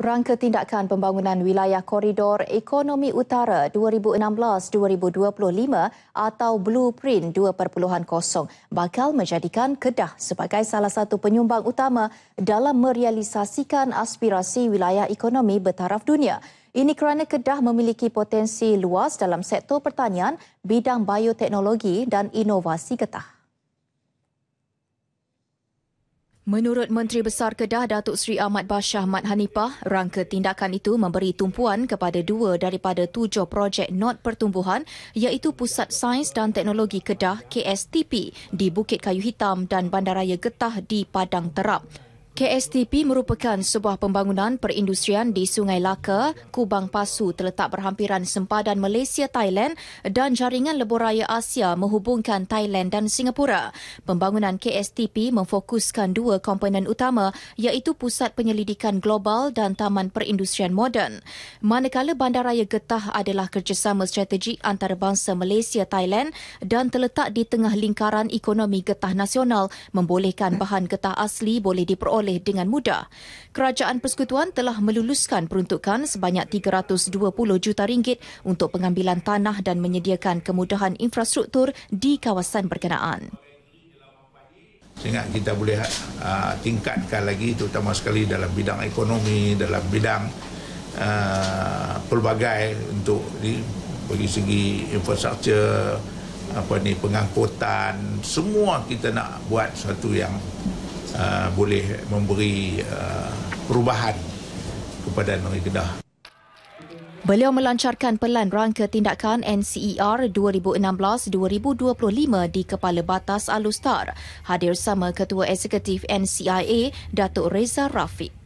Rangka tindakan pembangunan wilayah koridor ekonomi utara 2016-2025 atau Blueprint 2.0 bakal menjadikan Kedah sebagai salah satu penyumbang utama dalam merealisasikan aspirasi wilayah ekonomi bertaraf dunia. Ini kerana Kedah memiliki potensi luas dalam sektor pertanian, bidang bioteknologi dan inovasi getah. Menurut Menteri Besar Kedah Datuk Seri Ahmad Bashah Mat Hanipah, rangka tindakan itu memberi tumpuan kepada dua daripada tujuh projek not pertumbuhan iaitu Pusat Sains dan Teknologi Kedah KSTP di Bukit Kayu Hitam dan Bandaraya Getah di Padang Terap. KSTP merupakan sebuah pembangunan perindustrian di Sungai Laka, Kubang Pasu terletak berhampiran sempadan Malaysia-Thailand dan jaringan lebuh raya Asia menghubungkan Thailand dan Singapura. Pembangunan KSTP memfokuskan dua komponen utama iaitu Pusat Penyelidikan Global dan Taman Perindustrian Moden. Manakala Bandaraya Getah adalah kerjasama strategik antarabangsa Malaysia-Thailand dan terletak di tengah lingkaran ekonomi getah nasional membolehkan bahan getah asli boleh diperoleh diperoleh dengan mudah. Kerajaan Persekutuan telah meluluskan peruntukan sebanyak 320 juta ringgit untuk pengambilan tanah dan menyediakan kemudahan infrastruktur di kawasan berkenaan. Sehingga kita boleh ah, tingkatkan lagi terutama sekali dalam bidang ekonomi, dalam bidang uh, pelbagai untuk di bagi segi infrastruktur apa ni pengangkutan semua kita nak buat satu yang Uh, boleh memberi uh, perubahan kepada Negeri Kedah. Beliau melancarkan pelan rangka tindakan NCER 2016-2025 di Kepala Batas Alustar. Hadir sama Ketua Eksekutif NCIA, Datuk Reza Rafiq.